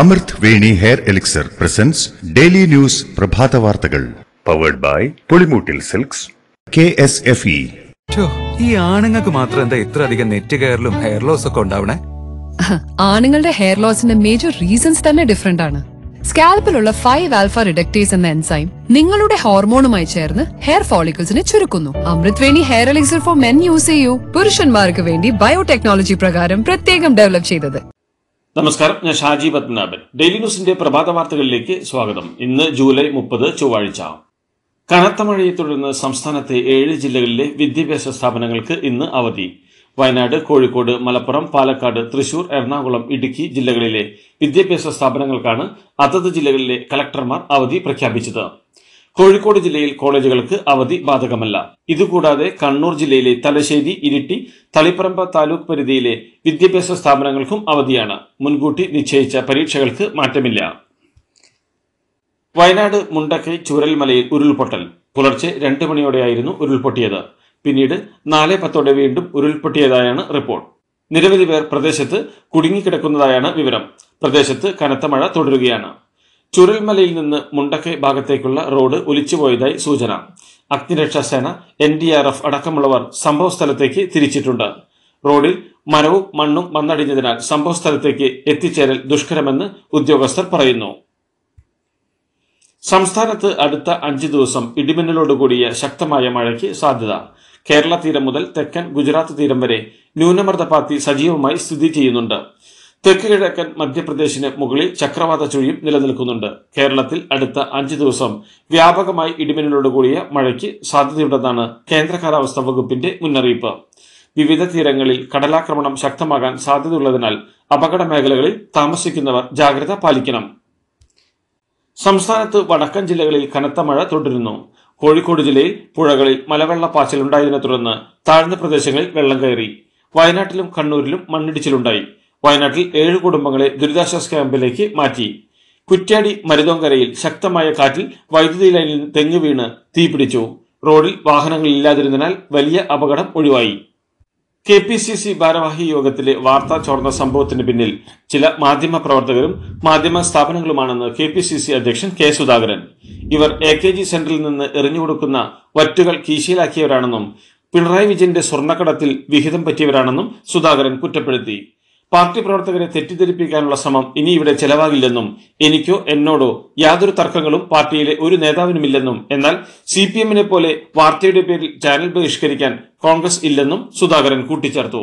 അമൃത് Amrutveni hair elixir presents daily news പ്രഭാത വാർത്തകൾ powered by Pulimoottil silks K S F E ഈ ആണുങ്ങൾക്ക് മാത്രം എന്താ ഇത്ര അധികം നെറ്റ് കെയറിലും ഹെയർ ലോസ് ഒക്കെ ഉണ്ടാവണേ ആണുങ്ങളുടെ ഹെയർ ലോസിന്റെ മേജർ റീസൺസ് തന്നെ ഡിഫറെന്റ് ആണ് സ്കാൽപ്പിലുള്ള ഫൈവ് ആൽഫ റിഡക്റ്റേസ് എന്ന എൻസൈം നിങ്ങളുടെ ഹോർമോണുമായി ചേർന്ന് ഹെയർ ഫോളിക്കിൾസിനെ ചുരുക്കുന്നു Amrutveni hair elixir for men use ചെയ്യൂ പുരുഷന്മാർക്ക് വേണ്ടി ബയോടെക്നോളജി പ്രകാരം പ്രത്യേകം ഡെവലപ്പ് ചെയ്തത് നമസ്കാരം ഞാൻ ഷാജി പത്മനാഭൻ ഡെയിലി ന്യൂസിന്റെ പ്രഭാത വാർത്തകളിലേക്ക് സ്വാഗതം ഇന്ന് ജൂലൈ മുപ്പത് ചൊവ്വാഴ്ച കനത്ത മഴയെ തുടർന്ന് സംസ്ഥാനത്തെ ഏഴ് ജില്ലകളിലെ വിദ്യാഭ്യാസ സ്ഥാപനങ്ങൾക്ക് ഇന്ന് അവധി വയനാട് കോഴിക്കോട് മലപ്പുറം പാലക്കാട് തൃശൂർ എറണാകുളം ഇടുക്കി ജില്ലകളിലെ വിദ്യാഭ്യാസ സ്ഥാപനങ്ങൾക്കാണ് അതത് ജില്ലകളിലെ കലക്ടർമാർ അവധി പ്രഖ്യാപിച്ചത് കോഴിക്കോട് ജില്ലയിൽ കോളേജുകൾക്ക് അവധി ബാധകമല്ല ഇതുകൂടാതെ കണ്ണൂർ ജില്ലയിലെ തലശ്ശേരി ഇരിട്ടി തളിപ്പറമ്പ താലൂക്ക് പരിധിയിലെ വിദ്യാഭ്യാസ സ്ഥാപനങ്ങൾക്കും അവധിയാണ് മുൻകൂട്ടി നിശ്ചയിച്ച പരീക്ഷകൾക്ക് മാറ്റമില്ല വയനാട് മുണ്ടക്കൈ ചുരൽമലയിൽ ഉരുൾപൊട്ടൽ പുലർച്ചെ രണ്ട് മണിയോടെയായിരുന്നു ഉരുൾപൊട്ടിയത് പിന്നീട് നാല് പത്തോടെ വീണ്ടും ഉരുൾപൊട്ടിയതായാണ് റിപ്പോർട്ട് നിരവധി പേർ പ്രദേശത്ത് കുടുങ്ങിക്കിടക്കുന്നതായാണ് വിവരം പ്രദേശത്ത് കനത്ത മഴ തുടരുകയാണ് ചുരൽമലയിൽ നിന്ന് മുണ്ടക്കൈ ഭാഗത്തേക്കുള്ള റോഡ് ഒലിച്ചുപോയതായി സൂചന അഗ്നിരക്ഷാസേന എൻ ഡി ആർ എഫ് അടക്കമുള്ളവർ സംഭവസ്ഥലത്തേക്ക് തിരിച്ചിട്ടുണ്ട് റോഡിൽ മരവും മണ്ണും വന്നടിഞ്ഞതിനാൽ സംഭവസ്ഥലത്തേക്ക് എത്തിച്ചേരൽ ദുഷ്കരമെന്ന് ഉദ്യോഗസ്ഥർ പറയുന്നു സംസ്ഥാനത്ത് അടുത്ത അഞ്ച് ദിവസം ഇടിമിന്നലോടുകൂടിയ ശക്തമായ മഴയ്ക്ക് സാധ്യത കേരള തീരം മുതൽ തെക്കൻ ഗുജറാത്ത് തീരം വരെ ന്യൂനമർദ്ദപാത്തി സജീവമായി സ്ഥിതി ചെയ്യുന്നുണ്ട് തെക്ക് കിഴക്കൻ മധ്യപ്രദേശിന് മുകളിൽ ചക്രവാത ചുഴിയും നിലനിൽക്കുന്നുണ്ട് കേരളത്തിൽ അടുത്ത അഞ്ച് ദിവസം വ്യാപകമായി ഇടിമിന്നലോട് കൂടിയ മഴയ്ക്ക് സാധ്യതയുണ്ടെന്നാണ് കേന്ദ്ര കാലാവസ്ഥാ വകുപ്പിന്റെ മുന്നറിയിപ്പ് വിവിധ തീരങ്ങളിൽ കടലാക്രമണം ശക്തമാകാൻ സാധ്യതയുള്ളതിനാൽ അപകട മേഖലകളിൽ താമസിക്കുന്നവർ ജാഗ്രത പാലിക്കണം സംസ്ഥാനത്ത് വടക്കൻ ജില്ലകളിൽ കനത്ത മഴ തുടരുന്നു കോഴിക്കോട് ജില്ലയിൽ പുഴകളിൽ പാച്ചിലുണ്ടായതിനെ തുടർന്ന് താഴ്ന്ന പ്രദേശങ്ങളിൽ വെള്ളം കയറി വയനാട്ടിലും കണ്ണൂരിലും മണ്ണിടിച്ചിലുണ്ടായി വയനാട്ടിൽ ഏഴ് കുടുംബങ്ങളെ ദുരിതാശ്വാസ ക്യാമ്പിലേക്ക് മാറ്റി കുറ്റ്യാടി മരുതോങ്കരയിൽ ശക്തമായ കാറ്റിൽ വൈദ്യുതി ലൈനിൽ തെങ്ങ് വീണ് തീപിടിച്ചു റോഡിൽ വാഹനങ്ങൾ ഇല്ലാതിരുന്നതിനാൽ വലിയ അപകടം ഒഴിവായി കെ പി സി സി ഭാരവാഹി യോഗത്തിലെ വാർത്ത ചോർന്ന സംഭവത്തിന് പിന്നിൽ ചില മാധ്യമ പ്രവർത്തകരും മാധ്യമ സ്ഥാപനങ്ങളുമാണെന്ന് കെ പി സി സി അധ്യക്ഷൻ കെ സുധാകരൻ ഇവർ എ കെ ജി സെന്ററിൽ നിന്ന് എറിഞ്ഞുകൊടുക്കുന്ന വറ്റുകൾ കീശയിലാക്കിയവരാണെന്നും പിണറായി വിജയന്റെ സ്വർണ്ണക്കടത്തിൽ വിഹിതം പറ്റിയവരാണെന്നും സുധാകരൻ കുറ്റപ്പെടുത്തി പാർട്ടി പ്രവർത്തകരെ തെറ്റിദ്ധരിപ്പിക്കാനുള്ള ശ്രമം ഇനി ഇവിടെ ചെലവാകില്ലെന്നും എനിക്കോ എന്നോടോ യാതൊരു തർക്കങ്ങളും പാർട്ടിയിലെ ഒരു നേതാവിനുമില്ലെന്നും എന്നാൽ സി പി എമ്മിനെ പോലെ വാർത്തയുടെ പേരിൽ ചാനൽ ബഹിഷ്കരിക്കാൻ കോൺഗ്രസ് ഇല്ലെന്നും സുധാകരൻ കൂട്ടിച്ചേർത്തു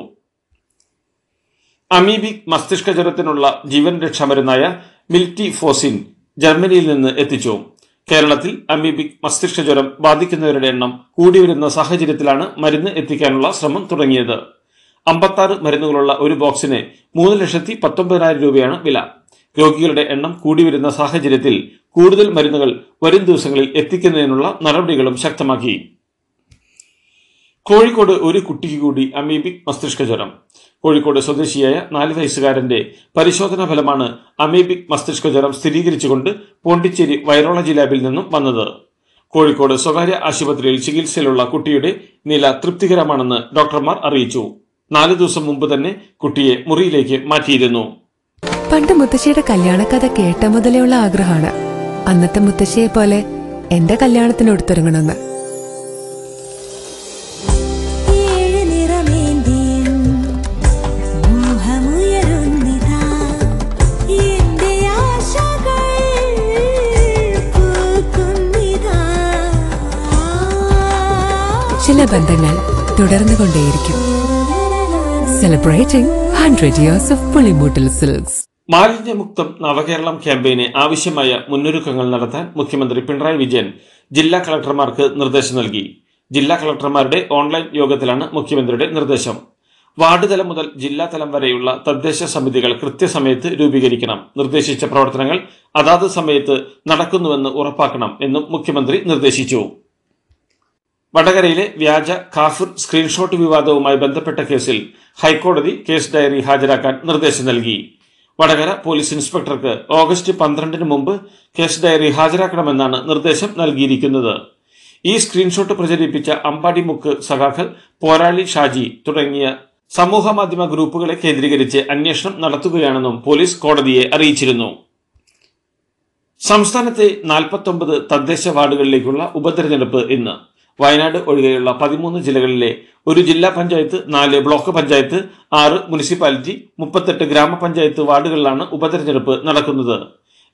അമീബിക് മസ്തിഷ്ക ജ്വരത്തിനുള്ള ജീവൻ രക്ഷാമരുന്നായ മിൽറ്റി ഫോസിൻ ജർമ്മനിയിൽ നിന്ന് എത്തിച്ചു കേരളത്തിൽ അമീബിക് മസ്തിഷ്ക ജ്വരം ബാധിക്കുന്നവരുടെ എണ്ണം കൂടിവരുന്ന സാഹചര്യത്തിലാണ് മരുന്ന് എത്തിക്കാനുള്ള ശ്രമം തുടങ്ങിയത് അമ്പത്താറ് മരുന്നുകളുള്ള ഒരു ബോക്സിന് മൂന്ന് ലക്ഷത്തി പത്തൊമ്പതിനായിരം രൂപയാണ് വില രോഗികളുടെ എണ്ണം കൂടി വരുന്ന സാഹചര്യത്തിൽ കൂടുതൽ മരുന്നുകൾ വരും ദിവസങ്ങളിൽ എത്തിക്കുന്നതിനുള്ള നടപടികളും ശക്തമാക്കി കോഴിക്കോട് ഒരു കുട്ടിക്ക് കൂടി അമീബിക് മസ്തിഷ്ക ജ്വരം കോഴിക്കോട് സ്വദേശിയായ നാല് വയസ്സുകാരന്റെ പരിശോധനാ ഫലമാണ് അമീബിക് മസ്തിഷ്ക ജ്വരം സ്ഥിരീകരിച്ചുകൊണ്ട് പോണ്ടിച്ചേരി വൈറോളജി ലാബിൽ നിന്നും വന്നത് കോഴിക്കോട് സ്വകാര്യ ആശുപത്രിയിൽ ചികിത്സയിലുള്ള കുട്ടിയുടെ നില തൃപ്തികരമാണെന്ന് ഡോക്ടർമാർ അറിയിച്ചു നാലു ദിവസം മുമ്പ് തന്നെ കുട്ടിയെ മുറിയിലേക്ക് മാറ്റിയിരുന്നു പണ്ട് മുത്തശ്ശിയുടെ കല്യാണക്കഥ കേട്ട ഉള്ള ആഗ്രഹമാണ് അന്നത്തെ മുത്തശ്ശിയെ പോലെ എന്റെ കല്യാണത്തിന് എടുത്തിറങ്ങണമെന്ന് ചില ബന്ധങ്ങൾ തുടർന്നുകൊണ്ടേയിരിക്കും celebrating hundred years of Pulimoottil silks Malinyamuktham Navakeralam ക്യാമ്പയിന് ആവശ്യമായ മുന്നൊരുക്കങ്ങൾ നടത്താൻ മുഖ്യമന്ത്രി പിണറായി വിജയൻ ജില്ലാ കളക്ടർമാർക്ക് നിർദ്ദേശം നൽകി ജില്ലാ കളക്ടർമാരുടെ ഓൺലൈൻ യോഗത്തിലാണ് മുഖ്യമന്ത്രിയുടെ നിർദ്ദേശം വാർഡ് തലം മുതൽ ജില്ലാ തലം വരെയുള്ള തദ്ദേശ സമിതികൾ കൃത്യസമയത്ത് രൂപീകരിക്കണം നിർദ്ദേശിച്ച പ്രവർത്തനങ്ങൾ അതാത് സമയത്ത് നടക്കുന്നുവെന്ന് ഉറപ്പാക്കണം എന്നും മുഖ്യമന്ത്രി നിർദ്ദേശിച്ചു വടകരയിലെ വ്യാജ കാഫിർ സ്ക്രീൻഷോട്ട് വിവാദവുമായി ബന്ധപ്പെട്ട കേസിൽ ഹൈക്കോടതി കേസ് ഡയറി ഹാജരാക്കാൻ നിർദ്ദേശം നൽകി വടകര പോലീസ് ഇൻസ്പെക്ടർക്ക് ഓഗസ്റ്റ് പന്ത്രണ്ടിന് മുമ്പ് കേസ് ഡയറി ഹാജരാക്കണമെന്നാണ് നിർദ്ദേശം നൽകിയിരിക്കുന്നത് ഈ സ്ക്രീൻഷോട്ട് പ്രചരിപ്പിച്ച അമ്പാടി മുക്ക് സഖാഖൽ പോരാളി ഷാജി തുടങ്ങിയ സമൂഹ മാധ്യമ ഗ്രൂപ്പുകളെ കേന്ദ്രീകരിച്ച് അന്വേഷണം നടത്തുകയാണെന്നും പോലീസ് കോടതിയെ അറിയിച്ചിരുന്നു സംസ്ഥാനത്തെ നാൽപ്പത്തൊമ്പത് തദ്ദേശ വാർഡുകളിലേക്കുള്ള ഉപതെരഞ്ഞെടുപ്പ് ഇന്ന് വയനാട് ഒഴികെയുള്ള പതിമൂന്ന് ജില്ലകളിലെ ഒരു ജില്ലാ പഞ്ചായത്ത് നാല് ബ്ലോക്ക് പഞ്ചായത്ത് ആറ് മുനിസിപ്പാലിറ്റി മുപ്പത്തെട്ട് ഗ്രാമപഞ്ചായത്ത് വാർഡുകളിലാണ് ഉപതെരഞ്ഞെടുപ്പ് നടക്കുന്നത്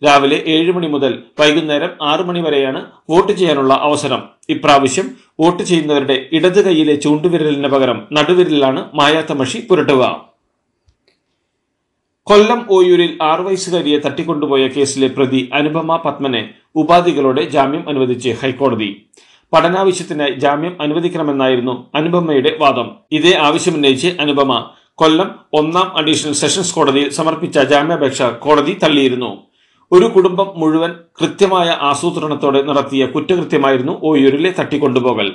രാവിലെ ഏഴ് മണി മുതൽ വൈകുന്നേരം ആറ് മണി വരെയാണ് വോട്ട് ചെയ്യാനുള്ള അവസരം ഇപ്രാവശ്യം വോട്ട് ചെയ്യുന്നവരുടെ ഇടത് കൈയിലെ ചൂണ്ടുവിരലിന് പകരം നടുവിരലിലാണ് മായാത്തമഷി പുരട്ടുക കൊല്ലം ഓയൂരിൽ ആറു വയസ്സുകാരിയെ തട്ടിക്കൊണ്ടുപോയ കേസിലെ പ്രതി അനുപമ പത്മനെ ഉപാധികളോടെ ജാമ്യം അനുവദിച്ച് ഹൈക്കോടതി പഠനാവശ്യത്തിന് ജാമ്യം അനുവദിക്കണമെന്നായിരുന്നു അനുപമയുടെ വാദം ഇതേ ആവശ്യമുന്നയിച്ച് അനുപമ കൊല്ലം ഒന്നാം അഡീഷണൽ സെഷൻസ് കോടതിയിൽ സമർപ്പിച്ച ജാമ്യാപേക്ഷ കോടതി തള്ളിയിരുന്നു ഒരു കുടുംബം മുഴുവൻ കൃത്യമായ ആസൂത്രണത്തോടെ നടത്തിയ കുറ്റകൃത്യമായിരുന്നു ഓയൂരിലെ തട്ടിക്കൊണ്ടുപോകൽ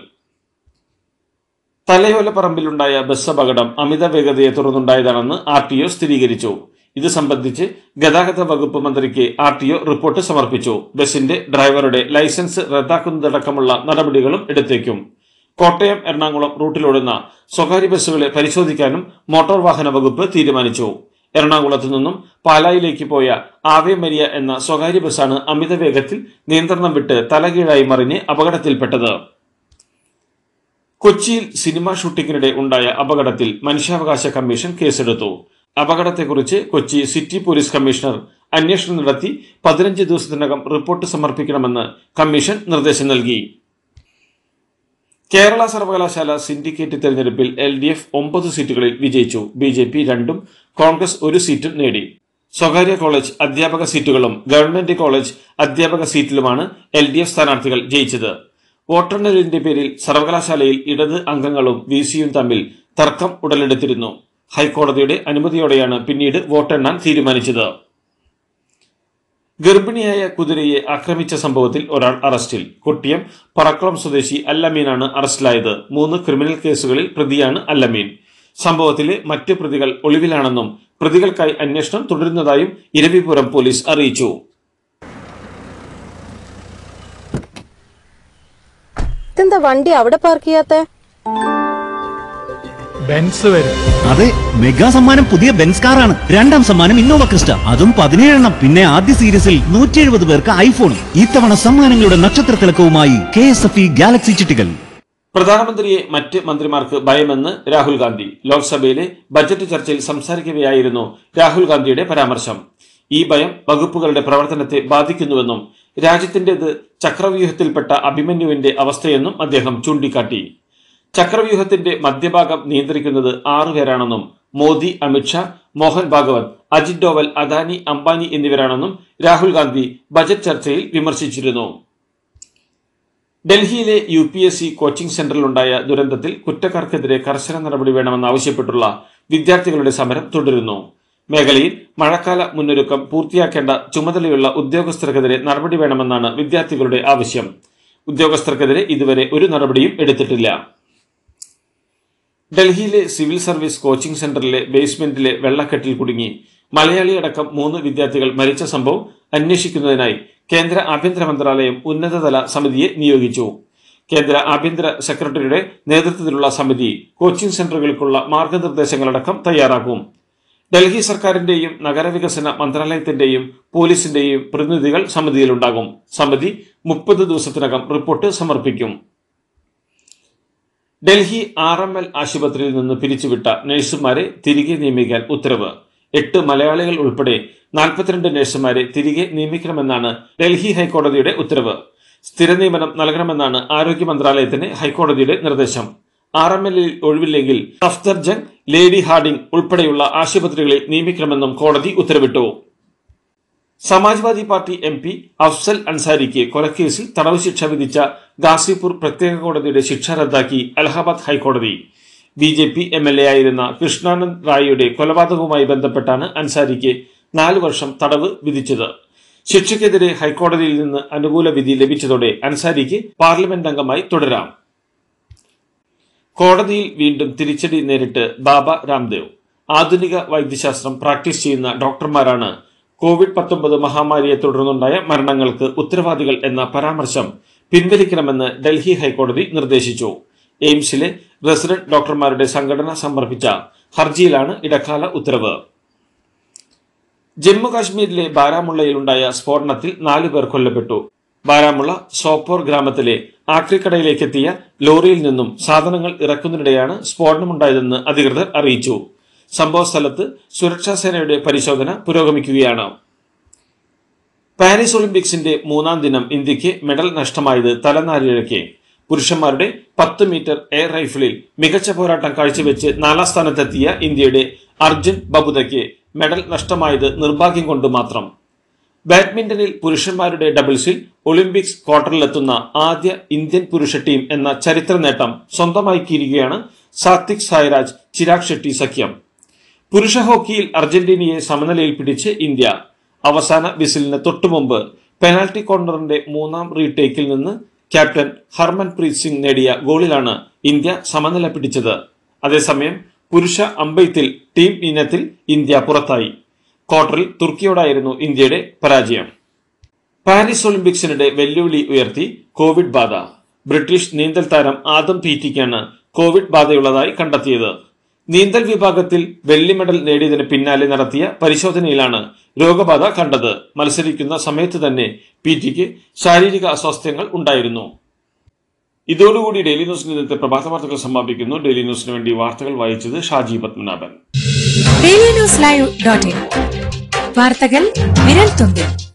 തലയോലപ്പറമ്പിലുണ്ടായ ബസ് അപകടം അമിത വേഗതയെ തുടർന്നുണ്ടായതാണെന്ന് ആർ ടി ഒ സ്ഥിരീകരിച്ചു ഇത് സംബന്ധിച്ച് ഗതാഗത വകുപ്പ് മന്ത്രിക്ക് ആർ ടി ഒ റിപ്പോർട്ട് സമർപ്പിച്ചു ബസിന്റെ ഡ്രൈവറുടെ ലൈസൻസ് റദ്ദാക്കുന്നതടക്കമുള്ള നടപടികളും എടുത്തേക്കും കോട്ടയം എറണാകുളം റൂട്ടിലോടുന്ന സ്വകാര്യ ബസ്സുകളെ പരിശോധിക്കാനും മോട്ടോർ വാഹന വകുപ്പ് തീരുമാനിച്ചു എറണാകുളത്തു നിന്നും പാലായിലേക്ക് പോയ ആവേമരിയ എന്ന സ്വകാര്യ ബസ്സാണ് അമിത വേഗത്തിൽ നിയന്ത്രണം വിട്ട് തലകീഴായി മറിഞ്ഞ് അപകടത്തിൽപ്പെട്ടത് കൊച്ചിയിൽ സിനിമാ ഷൂട്ടിങ്ങിനിടെ ഉണ്ടായ അപകടത്തിൽ മനുഷ്യാവകാശ കമ്മീഷൻ കേസെടുത്തു അപകടത്തെക്കുറിച്ച് കൊച്ചി സിറ്റി പോലീസ് കമ്മീഷണർ അന്വേഷണം നടത്തി പതിനഞ്ച് ദിവസത്തിനകം റിപ്പോർട്ട് സമർപ്പിക്കണമെന്ന് കമ്മീഷൻ നിർദ്ദേശം നൽകി കേരള സർവകലാശാല സിൻഡിക്കേറ്റ് തെരഞ്ഞെടുപ്പിൽ എൽ ഡി എഫ് ഒമ്പത് സീറ്റുകളിൽ വിജയിച്ചു ബി ജെ പി രണ്ടും കോൺഗ്രസ് ഒരു സീറ്റും നേടി സ്വകാര്യ കോളേജ് അധ്യാപക സീറ്റുകളും ഗവൺമെന്റ് കോളേജ് അധ്യാപക സീറ്റിലുമാണ് എൽ ഡി എഫ് സ്ഥാനാർത്ഥികൾ ജയിച്ചത് വോട്ടെണ്ണലിന്റെ പേരിൽ സർവകലാശാലയിൽ ഇടത് അംഗങ്ങളും വി സിയും തമ്മിൽ തർക്കം ഉടലെടുത്തിരുന്നു ഹൈക്കോടതിയുടെ അനുമതിയോടെയാണ് പിന്നീട് വോട്ടെണ്ണാൻ തീരുമാനിച്ചത് ഗർഭിണിയായ കുതിരയെ ആക്രമിച്ച സംഭവത്തിൽ ഒരാൾ അറസ്റ്റിൽ കൊട്ടിയം പറക്കുളം സ്വദേശി അല്ലമീനാണ് അറസ്റ്റിലായത് മൂന്ന് ക്രിമിനൽ കേസുകളിൽ പ്രതിയാണ് അല്ലമീൻ സംഭവത്തിലെ മറ്റ് പ്രതികൾ ഒളിവിലാണെന്നും പ്രതികൾക്കായി അന്വേഷണം തുടരുന്നതായും ഇരവിപുരം പോലീസ് അറിയിച്ചു എന്താ വണ്ടി അവിടെ പാർക്ക് ചെയ്യാത്ത ബെൻസ് വരും അതെ മെഗാ സമ്മാനം പുതിയ ബെൻസ് കാറാണ് രണ്ടാം സമ്മാനം ഇന്നോവ ക്രിസ്റ്റ അതും പതിനേഴെണ്ണം പിന്നെ ആദ്യ സീരീസിൽ നൂറ്റി എഴുപത് പേർക്ക് ഐഫോൺ ഇത്തവണ സമ്മാനങ്ങളുടെ നക്ഷത്ര തിളക്കവുമായി K S F E galaxy ചിട്ടികൾ പ്രധാനമന്ത്രിയെ മറ്റ് മന്ത്രിമാർക്ക് ഭയമെന്ന് രാഹുൽ ഗാന്ധി ലോക്സഭയിലെ ബജറ്റ് ചർച്ചയിൽ സംസാരിക്കവെയായിരുന്നു രാഹുൽ ഗാന്ധിയുടെ പരാമർശം ഈ ഭയം വകുപ്പുകളുടെ പ്രവർത്തനത്തെ ബാധിക്കുന്നുവെന്നും രാജ്യത്തിൻ്റെത് ചക്രവ്യൂഹത്തിൽപ്പെട്ട അഭിമന്യുവിന്റെ അവസ്ഥയെന്നും അദ്ദേഹം ചൂണ്ടിക്കാട്ടി ചക്രവ്യൂഹത്തിന്റെ മധ്യഭാഗം നിയന്ത്രിക്കുന്നത് ആറുപേരാണെന്നും മോദി അമിത്ഷാ മോഹൻ ഭാഗവത് അജിത് ഡോവൽ അദാനി അംബാനി എന്നിവരാണെന്നും രാഹുൽ ഗാന്ധി ബജറ്റ് ചർച്ചയിൽ വിമർശിച്ചിരുന്നു ഡൽഹിയിലെ U P S C coaching സെന്ററിലുണ്ടായ ദുരന്തത്തിൽ കുറ്റക്കാർക്കെതിരെ കർശന നടപടി വേണമെന്നാവശ്യപ്പെട്ടുള്ള വിദ്യാർത്ഥികളുടെ സമരം തുടരുന്നു മേഖലയിൽ മഴക്കാല മുന്നൊരുക്കം പൂർത്തിയാക്കേണ്ട ചുമതലയുള്ള ഉദ്യോഗസ്ഥർക്കെതിരെ നടപടി വേണമെന്നാണ് വിദ്യാർത്ഥികളുടെ ആവശ്യം ഉദ്യോഗസ്ഥർക്കെതിരെ ഇതുവരെ ഒരു നടപടിയും എടുത്തിട്ടില്ല ഡൽഹിയിലെ സിവിൽ സർവീസ് കോച്ചിംഗ് സെന്ററിലെ ബേസ്മെന്റിലെ വെള്ളക്കെട്ടിൽ കുടുങ്ങി മലയാളിയടക്കം മൂന്ന് വിദ്യാർത്ഥികൾ മരിച്ച സംഭവം അന്വേഷിക്കുന്നതിനായി കേന്ദ്ര ആഭ്യന്തര മന്ത്രാലയം ഉന്നതതല സമിതിയെ നിയോഗിച്ചു കേന്ദ്ര ആഭ്യന്തര സെക്രട്ടറിയുടെ നേതൃത്വത്തിലുള്ള സമിതി കോച്ചിംഗ് സെന്ററുകൾക്കുള്ള മാർഗനിർദ്ദേശങ്ങളടക്കം തയ്യാറാക്കും ഡൽഹി സർക്കാരിന്റെയും നഗരവികസന മന്ത്രാലയത്തിന്റെയും പോലീസിന്റെയും പ്രതിനിധികൾ സമിതിയിലുണ്ടാകും സമിതി മുപ്പത് ദിവസത്തിനകം റിപ്പോർട്ട് സമർപ്പിക്കും ഡൽഹി ആർ എം എൽ ആശുപത്രിയിൽ നിന്ന് പിരിച്ചുവിട്ട നഴ്സുമാരെ തിരികെ നിയമിക്കാൻ ഉത്തരവ് എട്ട് മലയാളികൾ ഉൾപ്പെടെ നാൽപ്പത്തിരണ്ട് നഴ്സുമാരെ തിരികെ നിയമിക്കണമെന്നാണ് ഡൽഹി ഹൈക്കോടതിയുടെ ഉത്തരവ് സ്ഥിര നിയമനം നൽകണമെന്നാണ് ആരോഗ്യ മന്ത്രാലയത്തിന് ഹൈക്കോടതിയുടെ നിർദ്ദേശം ആർ എം എല്ലിൽ ഒഴിവില്ലെങ്കിൽ സഫ്തർജംഗ് ലേഡി ഹാർഡിംഗ് ഉൾപ്പെടെയുള്ള ആശുപത്രികളിൽ നിയമിക്കണമെന്നും കോടതി ഉത്തരവിട്ടു Samajwadi party M P Afzal അൻസാരിക്ക് കൊലക്കേസിൽ തടവ് ശിക്ഷ വിധിച്ച ഗാസിപൂർ പ്രത്യേക കോടതിയുടെ ശിക്ഷ റദ്ദാക്കി അലഹബാദ് ഹൈക്കോടതി B J P M L A ആയിരുന്ന കൃഷ്ണാനന്ദ് റായിയുടെ കൊലപാതകവുമായി ബന്ധപ്പെട്ടാണ് അൻസാരിക്ക് നാല് വർഷം തടവ് വിധിച്ചത് ശിക്ഷയ്ക്കെതിരെ ഹൈക്കോടതിയിൽ നിന്ന് അനുകൂല വിധി ലഭിച്ചതോടെ അൻസാരിക്ക് പാർലമെന്റ് അംഗമായി തുടരാം കോടതിയിൽ വീണ്ടും തിരിച്ചടി നേരിട്ട് ബാബ രാംദേവ് ആധുനിക വൈദ്യശാസ്ത്രം പ്രാക്ടീസ് ചെയ്യുന്ന ഡോക്ടർമാരാണ് കോവിഡ് പത്തൊമ്പത് മഹാമാരിയെ തുടർന്നുണ്ടായ മരണങ്ങൾക്ക് ഉത്തരവാദികൾ എന്ന പരാമർശം പിൻവലിക്കണമെന്ന് ഡൽഹി ഹൈക്കോടതി നിർദ്ദേശിച്ചു എയിംസിലെ റെസിഡന്റ് ഡോക്ടർമാരുടെ സംഘടന സമർപ്പിച്ച ഹർജിയിലാണ് ഇടക്കാല ഉത്തരവ് ജമ്മുകാശ്മീരിലെ ബാരാമുള്ളയിലുണ്ടായ സ്ഫോടനത്തിൽ നാലു പേർ കൊല്ലപ്പെട്ടു ബാരാമുള്ള സോപ്പോർ ഗ്രാമത്തിലെ ആക്രിക്കടയിലേക്കെത്തിയ ലോറിയിൽ നിന്നും സാധനങ്ങൾ ഇറക്കുന്നതിനിടെയാണ് സ്ഫോടനമുണ്ടായതെന്ന് അധികൃതർ അറിയിച്ചു സംഭവ സ്ഥലത്ത് സേനയുടെ പരിശോധന പുരോഗമിക്കുകയാണ് പാരീസ് ഒളിമ്പിക്സിന്റെ മൂന്നാം ദിനം ഇന്ത്യക്ക് മെഡൽ നഷ്ടമായത് തലനാരിഴയ്ക്ക് പുരുഷന്മാരുടെ പത്ത് മീറ്റർ എയർ റൈഫിളിൽ മികച്ച പോരാട്ടം കാഴ്ചവെച്ച് നാലാം സ്ഥാനത്തെത്തിയ ഇന്ത്യയുടെ അർജുൻ ബബുദയ്ക്ക് മെഡൽ നഷ്ടമായത് നിർഭാഗ്യം കൊണ്ട് മാത്രം ബാഡ്മിന്റണിൽ പുരുഷന്മാരുടെ ഡബിൾസിൽ ഒളിമ്പിക്സ് ക്വാർട്ടറിലെത്തുന്ന ആദ്യ ഇന്ത്യൻ പുരുഷ ടീം എന്ന ചരിത്ര നേട്ടം സ്വന്തമാക്കിയിരിക്കുകയാണ് സാത്വിക് സായ്രാജ് ചിരാഗ് ഷെട്ടി സഖ്യം പുരുഷ ഹോക്കിയിൽ അർജന്റീനയെ സമനിലയിൽ പിടിച്ച് ഇന്ത്യ അവസാന വിസിലിന് തൊട്ടുമുമ്പ് പെനാൽറ്റി കോർണറിന്റെ മൂന്നാം റീടേക്കിൽ നിന്ന് ക്യാപ്റ്റൻ ഹർമൻപ്രീത് സിംഗ് നേടിയ ഗോളിലാണ് ഇന്ത്യ സമനില പിടിച്ചത് അതേസമയം പുരുഷ അമ്പയത്തിൽ ടീം ഇനത്തിൽ ഇന്ത്യ പുറത്തായി ക്വാർട്ടറിൽ തുർക്കിയോടായിരുന്നു ഇന്ത്യയുടെ പരാജയം പാരീസ് ഒളിമ്പിക്സിനിടെ വെല്ലുവിളി ഉയർത്തി കോവിഡ് ബാധ ബ്രിട്ടീഷ് നീന്തൽ താരം ആദം പീറ്റിക്കാണ് കോവിഡ് ബാധയുള്ളതായി കണ്ടെത്തിയത് നീന്തൽ വിഭാഗത്തിൽ വെള്ളി മെഡൽ നേടിയതിന് പിന്നാലെ നടത്തിയ പരിശോധനയിലാണ് രോഗബാധ കണ്ടത് മത്സരിക്കുന്ന സമയത്ത് തന്നെ പി ടിക്ക് ശാരീരിക അസ്വാസ്ഥ്യങ്ങൾ ഉണ്ടായിരുന്നു ഇതോടുകൂടി ഡെയിലി ന്യൂസിന് ഇന്നത്തെ പ്രഭാത വാർത്തകൾ സമാപിക്കുന്നു ഡെയിലി ന്യൂസിന് വേണ്ടി വാർത്തകൾ വായിച്ചത് ഷാജി പത്മനാഭൻ വാർത്തകൾ വിരൽ തുമ്പിൽ